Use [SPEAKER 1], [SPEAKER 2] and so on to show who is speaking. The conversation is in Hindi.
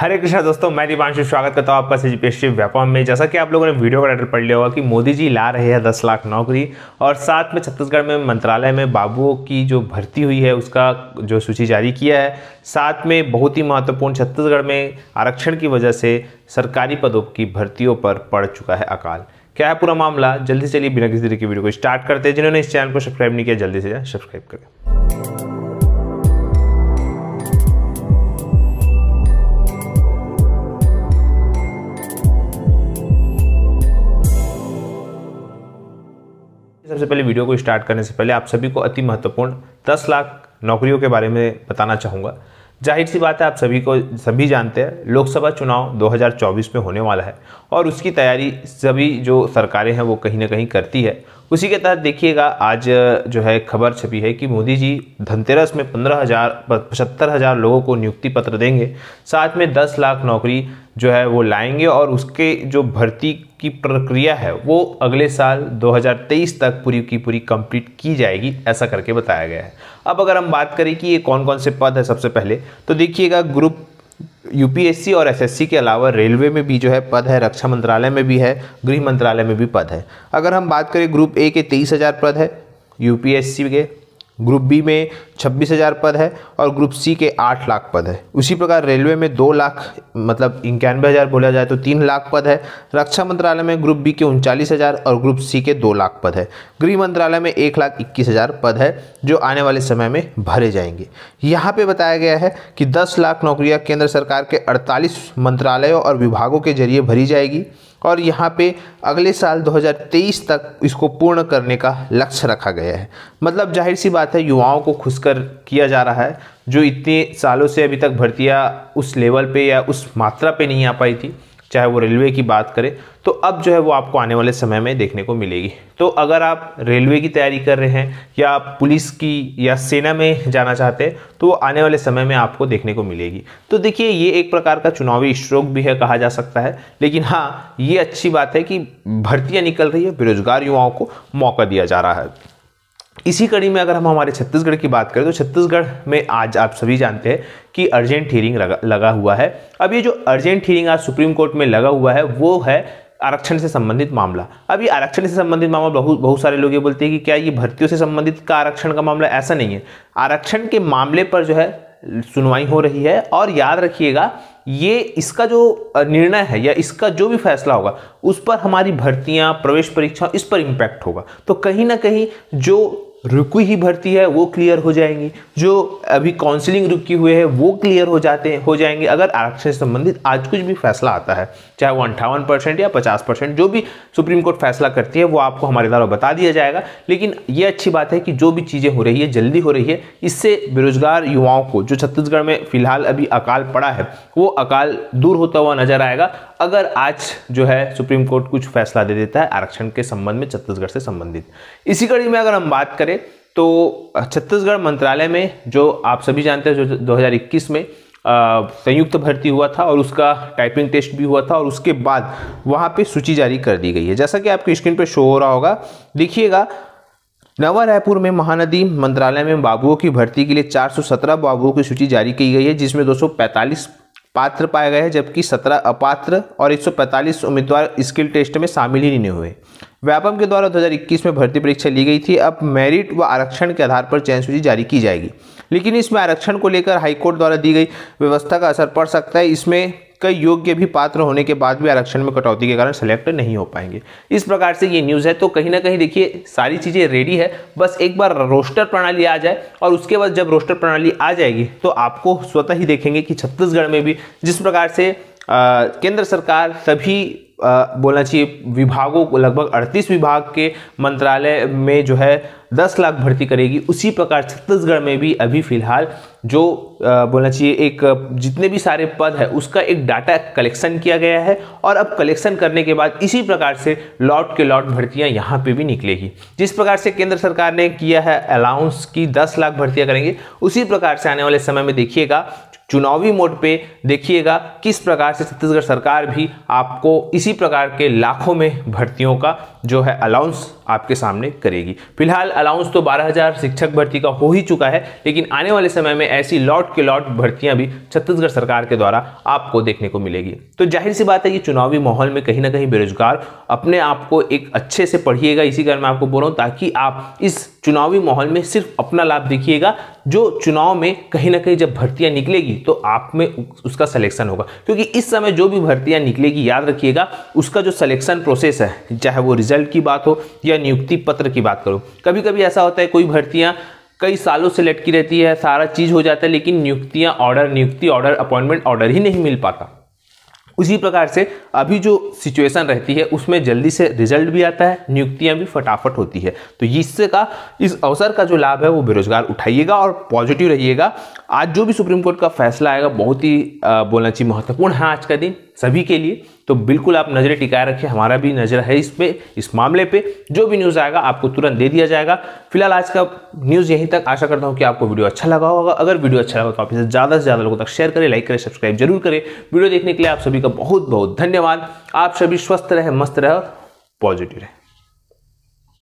[SPEAKER 1] हरे कृष्णा दोस्तों मैं दीपांशु स्वागत करता हूँ आपका सी जी व्यापार में जैसा कि आप लोगों ने वीडियो का टाइटल पढ़ लिया होगा कि मोदी जी ला रहे हैं दस लाख नौकरी और साथ में छत्तीसगढ़ में मंत्रालय में बाबुओं की जो भर्ती हुई है उसका जो सूची जारी किया है साथ में बहुत ही महत्वपूर्ण छत्तीसगढ़ में आरक्षण की वजह से सरकारी पदों की भर्तियों पर पड़ चुका है अकाल क्या है पूरा मामला जल्दी से चलिए बिना किसी तरीके की वीडियो को स्टार्ट करते हैं जिन्होंने इस चैनल को सब्सक्राइब नहीं किया जल्दी से सब्सक्राइब करें सबसे पहले वीडियो को स्टार्ट करने से पहले आप सभी को अति महत्वपूर्ण दस लाख नौकरियों के बारे में बताना चाहूँगा जाहिर सी बात है आप सभी को सभी जानते हैं लोकसभा चुनाव 2024 में होने वाला है और उसकी तैयारी सभी जो सरकारें हैं वो कहीं ना कहीं करती है उसी के तहत देखिएगा आज जो है खबर छपी है कि मोदी जी धनतेरस में पंद्रह हज़ार पचहत्तर हज़ार लोगों को नियुक्ति पत्र देंगे साथ में 10 लाख नौकरी जो है वो लाएंगे और उसके जो भर्ती की प्रक्रिया है वो अगले साल 2023 तक पूरी की पूरी कंप्लीट की जाएगी ऐसा करके बताया गया है अब अगर हम बात करें कि ये कौन कौन से पद है सबसे पहले तो देखिएगा ग्रुप यूपीएससी और एसएससी के अलावा रेलवे में भी जो है पद है रक्षा मंत्रालय में भी है गृह मंत्रालय में भी पद है अगर हम बात करें ग्रुप ए के तेईस हज़ार पद है यूपीएससी के ग्रुप बी में छब्बीस हज़ार पद है और ग्रुप सी के आठ लाख पद है उसी प्रकार रेलवे में दो लाख मतलब इक्यानवे हज़ार बोला जाए तो तीन लाख पद है रक्षा मंत्रालय में ग्रुप बी के उनचालीस हज़ार और ग्रुप सी के दो लाख पद है गृह मंत्रालय में एक लाख इक्कीस हज़ार पद है जो आने वाले समय में भरे जाएंगे यहाँ पर बताया गया है कि दस लाख नौकरियाँ केंद्र सरकार के अड़तालीस मंत्रालयों और विभागों के जरिए भरी जाएगी और यहाँ पे अगले साल 2023 तक इसको पूर्ण करने का लक्ष्य रखा गया है मतलब जाहिर सी बात है युवाओं को खुशकर किया जा रहा है जो इतने सालों से अभी तक भर्तियाँ उस लेवल पे या उस मात्रा पे नहीं आ पाई थी चाहे वो रेलवे की बात करें तो अब जो है वो आपको आने वाले समय में देखने को मिलेगी तो अगर आप रेलवे की तैयारी कर रहे हैं या आप पुलिस की या सेना में जाना चाहते हैं तो वो आने वाले समय में आपको देखने को मिलेगी तो देखिए ये एक प्रकार का चुनावी स्ट्रोक भी है कहा जा सकता है लेकिन हाँ ये अच्छी बात है कि भर्तियाँ निकल रही है बेरोजगार युवाओं को मौका दिया जा रहा है इसी कड़ी में अगर हम हमारे छत्तीसगढ़ की बात करें तो छत्तीसगढ़ में आज आप सभी जानते हैं कि अर्जेंट हियरिंग लगा, लगा हुआ है अब ये जो अर्जेंट हियरिंग आज सुप्रीम कोर्ट में लगा हुआ है वो है आरक्षण से संबंधित मामला अब ये आरक्षण से संबंधित मामला बहुत बहुत सारे लोग ये बोलते हैं कि क्या ये भर्तियों से संबंधित का आरक्षण का मामला ऐसा नहीं है आरक्षण के मामले पर जो है सुनवाई हो रही है और याद रखिएगा ये इसका जो निर्णय है या इसका जो भी फैसला होगा उस पर हमारी भर्तियां प्रवेश परीक्षा इस पर इम्पैक्ट होगा तो कहीं ना कहीं जो रुकी ही भर्ती है वो क्लियर हो जाएंगी जो अभी काउंसिलिंग रुकी हुए है वो क्लियर हो जाते हैं हो जाएंगे अगर आरक्षण से संबंधित आज कुछ भी फैसला आता है चाहे वो अंठावन परसेंट या पचास परसेंट जो भी सुप्रीम कोर्ट फैसला करती है वो आपको हमारे द्वारा बता दिया जाएगा लेकिन ये अच्छी बात है कि जो भी चीज़ें हो रही है जल्दी हो रही है इससे बेरोजगार युवाओं को जो छत्तीसगढ़ में फिलहाल अभी अकाल पड़ा है वो अकाल दूर होता हुआ नजर आएगा अगर आज जो है सुप्रीम कोर्ट कुछ फैसला दे देता है आरक्षण के संबंध में छत्तीसगढ़ से संबंधित इसी कड़ी में अगर हम बात करें करें तो छत्तीसगढ़ मंत्रालय में जो आप सभी जानते हैं जो 2021 में संयुक्त भर्ती हुआ था और उसका टाइपिंग टेस्ट भी हुआ था और उसके बाद वहाँ पे सूची जारी कर दी गई है जैसा कि आपकी स्क्रीन पे शो हो रहा होगा देखिएगा नवा रायपुर में महानदी मंत्रालय में बाबुओं की भर्ती के लिए 417 बाबुओं की सूची जारी की गई है जिसमें 245 पात्र पाए गए हैं जबकि सत्रह अपात्र और 145 उम्मीदवार स्किल टेस्ट में शामिल ही नहीं हुए व्यापम के द्वारा 2021 में भर्ती परीक्षा ली गई थी अब मेरिट व आरक्षण के आधार पर चयन सूची जारी की जाएगी लेकिन इसमें आरक्षण को लेकर हाईकोर्ट द्वारा दी गई व्यवस्था का असर पड़ सकता है इसमें कई योग्य भी पात्र होने के बाद भी आरक्षण में कटौती के कारण सेलेक्ट नहीं हो पाएंगे इस प्रकार से ये न्यूज़ है तो कहीं ना कहीं देखिए सारी चीज़ें रेडी है बस एक बार रोस्टर प्रणाली आ जाए और उसके बाद जब रोस्टर प्रणाली आ जाएगी तो आपको स्वतः ही देखेंगे कि छत्तीसगढ़ में भी जिस प्रकार से आ, केंद्र सरकार सभी बोलना चाहिए विभागों को लगभग 38 विभाग के मंत्रालय में जो है 10 लाख भर्ती करेगी उसी प्रकार छत्तीसगढ़ में भी अभी फिलहाल जो बोलना चाहिए एक जितने भी सारे पद है उसका एक डाटा कलेक्शन किया गया है और अब कलेक्शन करने के बाद इसी प्रकार से लॉट के लॉट भर्तियां यहाँ पे भी निकलेगी जिस प्रकार से केंद्र सरकार ने किया है अलाउंस की दस लाख भर्तियां करेंगे उसी प्रकार से आने वाले समय में देखिएगा चुनावी मोड पे देखिएगा किस प्रकार से छत्तीसगढ़ सरकार भी आपको इसी प्रकार के लाखों में भर्तियों का जो है अलाउंस आपके सामने करेगी फिलहाल अलाउंस तो 12000 शिक्षक भर्ती का हो ही चुका है लेकिन आने वाले समय में ऐसी लॉट के लॉट भर्तियां भी छत्तीसगढ़ सरकार के द्वारा आपको देखने को मिलेगी तो जाहिर सी बात है कि चुनावी माहौल में कहीं ना कहीं बेरोजगार अपने आप को एक अच्छे से पढ़िएगा इसी कारण मैं आपको बोल रहा हूँ ताकि आप इस चुनावी माहौल में सिर्फ अपना लाभ देखिएगा जो चुनाव में कहीं ना कहीं जब भर्तियां निकलेगी तो आप में उसका सिलेक्शन होगा क्योंकि इस समय जो भी भर्तियां निकलेगी याद रखिएगा उसका जो सिलेक्शन प्रोसेस है चाहे वो रिजल्ट की बात हो या नियुक्ति पत्र की बात करो कभी कभी ऐसा होता है कोई भर्तियाँ कई सालों से लटकी रहती है सारा चीज़ हो जाता है लेकिन नियुक्तियाँ ऑर्डर नियुक्ति ऑर्डर अपॉइंटमेंट ऑर्डर ही नहीं मिल पाता उसी प्रकार से अभी जो सिचुएशन रहती है उसमें जल्दी से रिजल्ट भी आता है नियुक्तियां भी फटाफट होती है तो इससे का इस अवसर का जो लाभ है वो बेरोजगार उठाइएगा और पॉजिटिव रहिएगा आज जो भी सुप्रीम कोर्ट का फैसला आएगा बहुत ही बोलना चाहिए महत्वपूर्ण है आज का दिन सभी के लिए तो बिल्कुल आप नज़रें टिकाए रखें हमारा भी नज़र है इस पर इस मामले पे जो भी न्यूज़ आएगा आपको तुरंत दे दिया जाएगा फिलहाल आज का न्यूज़ यहीं तक आशा करता हूँ कि आपको वीडियो अच्छा लगा होगा अगर वीडियो अच्छा लगा तो आप इसे ज़्यादा से ज़्यादा लोगों तक शेयर करें लाइक करें सब्सक्राइब जरूर करें वीडियो देखने के लिए आप सभी का बहुत बहुत धन्यवाद आप सभी स्वस्थ रहें मस्त रहें और पॉजिटिव रहें